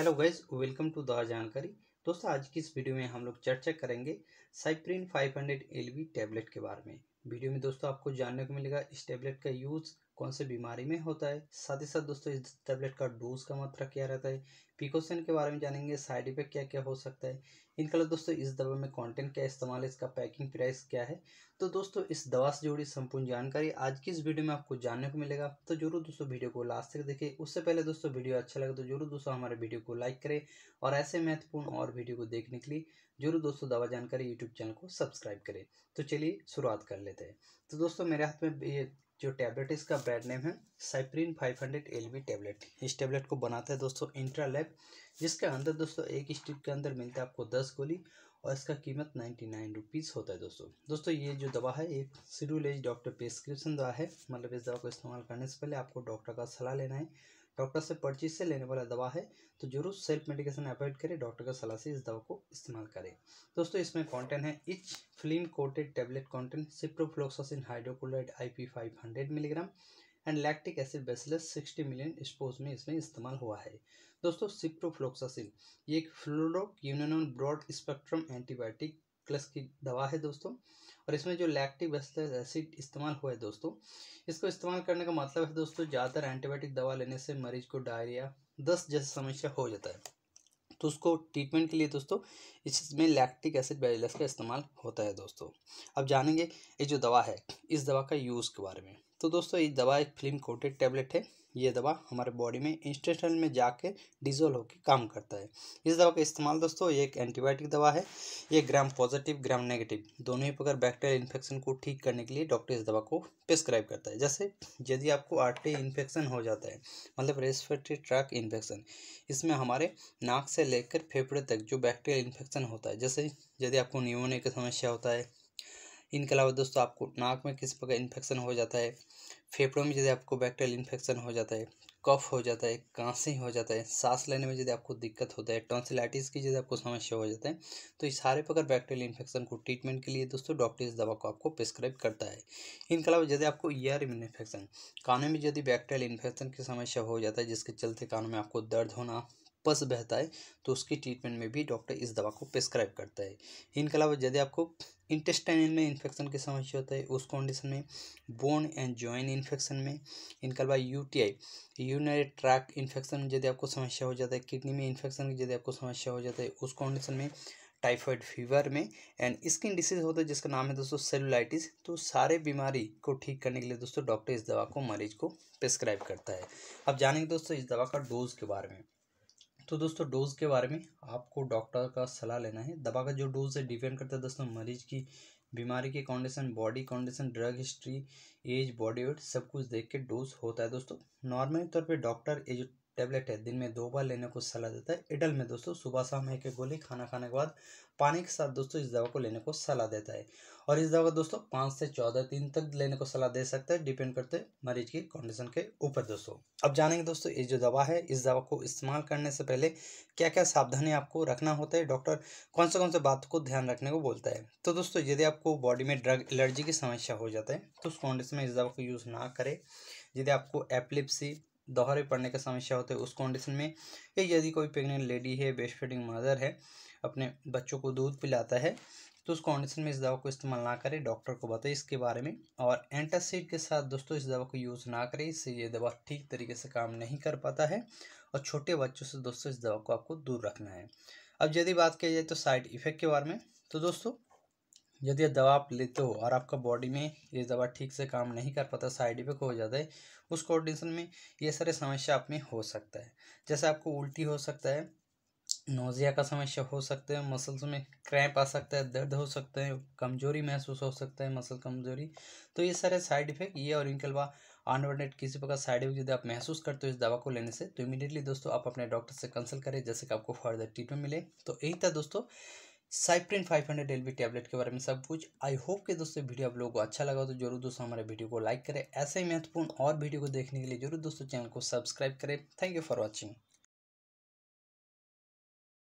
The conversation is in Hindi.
हेलो गाइस वेलकम टू दार जानकारी दोस्तों आज की इस वीडियो में हम लोग चर्चा करेंगे साइप्रिन 500 एलवी टैबलेट के बारे में वीडियो में दोस्तों आपको जानने को मिलेगा इस टैबलेट का यूज़ कौन से बीमारी में होता है साथ ही साथ दोस्तों इस टैबलेट का डोज का मात्रा क्या रहता है पिकोसन के बारे में जानेंगे साइड इफेक्ट क्या क्या हो सकता है इनके अलावा दोस्तों इस दवा में कंटेंट क्या इस्तेमाल है इसका पैकिंग प्राइस क्या है तो दोस्तों इस दवा से जुड़ी संपूर्ण जानकारी आज की इस वीडियो में आपको जानने को मिलेगा तो जरूर दोस्तों वीडियो को लास्ट तक देखें उससे पहले दोस्तों वीडियो अच्छा लगे तो जरूर दोस्तों हमारे वीडियो को लाइक करें और ऐसे महत्वपूर्ण और वीडियो को देखने के लिए जरूर दोस्तों दवा जानकारी यूट्यूब चैनल को सब्सक्राइब करें तो चलिए शुरुआत कर लेते हैं तो दोस्तों मेरे हाथ में ये जो टैबलेट इसका ब्रांड नेम है साइप्रीन 500 हंड्रेड टैबलेट इस टैबलेट को बनाता है दोस्तों इंट्रालैब जिसके अंदर दोस्तों एक स्टिक के अंदर मिलता है आपको दस गोली और इसका कीमत नाइन्टी नाइन रुपीज़ होता है दोस्तों दोस्तों ये जो दवा है एक शेड्यूल एज डॉक्टर प्रिस्क्रिप्शन दवा है मतलब इस दवा को इस्तेमाल करने से पहले आपको डॉक्टर का सलाह लेना है डॉक्टर से परचेज से लेने वाला दवा है तो जरूर सेल्फ मेडिकेशन अवॉइड करें डॉक्टर का सलाह से इस दवा को इस्तेमाल करें दोस्तों इसमें कॉन्टेंट है each film coated tablet content ciprofloxacin hydrochloride I P five hundred milligram and lactic acid bacillus sixty million spores में इसमें इस्तेमाल हुआ है दोस्तों सिप्रोफ्लोक्सासिन ये एक fluoroquinolone broad spectrum antibiotic plus की दवा है दोस्तों और इसमें जो लैक्टिक बेस्लस एसिड इस्तेमाल हुआ है दोस्तों इसको इस्तेमाल करने का मतलब है दोस्तों ज़्यादातर एंटीबायोटिक दवा लेने से मरीज को डायरिया दस जैसी समस्या हो जाता है तो उसको ट्रीटमेंट के लिए दोस्तों इसमें लैक्टिक एसिड बैलेंस का इस्तेमाल होता है दोस्तों अब जानेंगे ये जो दवा है इस दवा का यूज़ के बारे में तो दोस्तों ये दवा एक फिल्म कोटेड टैबलेट है ये दवा हमारे बॉडी में इंस्टेशन में जाके डिजोल्व होकर काम करता है इस दवा का इस्तेमाल दोस्तों ये एक एंटीबायोटिक दवा है ये ग्राम पॉजिटिव ग्राम नेगेटिव दोनों ही प्रकार बैक्टीरियल इन्फेक्शन को ठीक करने के लिए डॉक्टर इस दवा को प्रिस्क्राइब करता है जैसे यदि आपको आर्टी इन्फेक्शन हो जाता है मतलब रेस्पिरेटरी ट्रैक इन्फेक्शन इसमें हमारे नाक से लेकर फेफड़े तक जो बैक्टीरियल इन्फेक्शन होता है जैसे यदि आपको न्यूमोनिया की समस्या होता है इनके अलावा दोस्तों आपको नाक में किस प्रकार इन्फेक्शन हो जाता है फेफड़ों में यदि आपको बैक्टेरियल इन्फेक्शन हो जाता है कफ हो जाता है कांसी हो जाता है सांस लेने में यदि आपको दिक्कत होता है टॉन्सिलाइटिस की यदि आपको समस्या हो जाता है तो ये सारे प्रकार बैक्टेरियल इन्फेक्शन को ट्रीटमेंट के लिए दोस्तों डॉक्टर इस दवा को आपको प्रिस्क्राइब करता है इनके अलावा यदि आपको ईयर में इन्फेक्शन कानों में यदि बैक्टेरियल इन्फेक्शन की समस्या हो जाता है जिसके चलते कानों में आपको दर्द होना पस बहता है तो उसकी ट्रीटमेंट में भी डॉक्टर इस दवा को प्रिस्क्राइब करता है इनके अलावा यदि आपको इंटेस्टाइन में इन्फेक्शन की समस्या होता है उस कंडीशन में बोन एंड जॉइन इन्फेक्शन में इनके अलावा U T I urinary tract infection में यदि आपको समस्या हो जाता है किडनी में इन्फेक्शन की यदि आपको समस्या हो जाता है उस कंडीशन में टाइफाइड फीवर में एंड स्किन डिसीज होता है जिसका नाम है दोस्तों सेलुलाइटिस तो सारे बीमारी को ठीक करने के लिए दोस्तों डॉक्टर इस दवा को मरीज को प्रिस्क्राइब करता है अब जानेंगे दोस्तों इस दवा का डोज के बारे में तो दोस्तों डोज़ के बारे में आपको डॉक्टर का सलाह लेना है दवा का जो डोज़ है डिपेंड करता है दोस्तों मरीज की बीमारी की condition body condition drug history age body weight सब कुछ देख के डोज होता है दोस्तों नॉर्मल तौर पे डॉक्टर एज टेबलेट है दिन में दो बार लेने को सलाह देता है एडल में दोस्तों सुबह शाम एक एक गोली खाना खाने के बाद पानी के साथ दोस्तों इस दवा को लेने को सलाह देता है और इस दवा को दोस्तों पाँच से चौदह दिन तक लेने को सलाह दे सकता है डिपेंड करते हैं मरीज की कंडीशन के ऊपर दोस्तों अब जानेंगे दोस्तों ये जो दवा है इस दवा को इस्तेमाल करने से पहले क्या क्या सावधानी आपको रखना होता है डॉक्टर कौन से कौन से बात को ध्यान रखने को बोलता है तो दोस्तों यदि आपको बॉडी में ड्रग एलर्जी की समस्या हो जाता है तो उस कंडीशन में इस दवा को यूज़ ना करें यदि आपको एप्लिप्सी दोहरे पड़ने का समस्या होता है उस कंडीशन में या यदि कोई प्रेगनेंट लेडी है बेस्ट फीडिंग मदर है अपने बच्चों को दूध पिलाता है तो उस कंडीशन में इस दवा को इस्तेमाल ना करें डॉक्टर को बताएं इसके बारे में और एंटासिड के साथ दोस्तों इस दवा को यूज़ ना करें इससे ये दवा ठीक तरीके से काम नहीं कर पाता है और छोटे बच्चों से दोस्तों इस दवा को आपको दूर रखना है अब यदि बात किया जाए तो साइड इफ़ेक्ट के बारे में तो दोस्तों यदि दवा आप लेते हो और आपका बॉडी में ये दवा ठीक से काम नहीं कर पाता साइड इफेक्ट हो जाता है उस कंडीशन में ये सारे समस्या आप में हो सकता है जैसे आपको उल्टी हो सकता है नोजिया का समस्या हो सकता है मसल्स में क्रैम्प आ सकता है दर्द हो सकता है कमजोरी महसूस हो सकता है मसल कमजोरी तो ये सारे साइड इफेक्ट ये और इनके अलावा अनवांटेड किसी प्रकार साइड इफेक्ट यदि आप महसूस करते हो इस दवा को लेने से तो इमीडिएटली दोस्तों आप अपने डॉक्टर से कंसल्ट करें जैसे कि आपको फर्दर ट्रीटमेंट मिले तो यही था दोस्तों साइप्रिन 500 एल टैबलेट के बारे में सब कुछ आई होप कि दोस्तों वीडियो आप लोगों को अच्छा लगा तो जरूर दोस्तों हमारे वीडियो को लाइक करें ऐसे ही महत्वपूर्ण और वीडियो को देखने के लिए जरूर दोस्तों चैनल को सब्सक्राइब करें थैंक यू फॉर वॉचिंग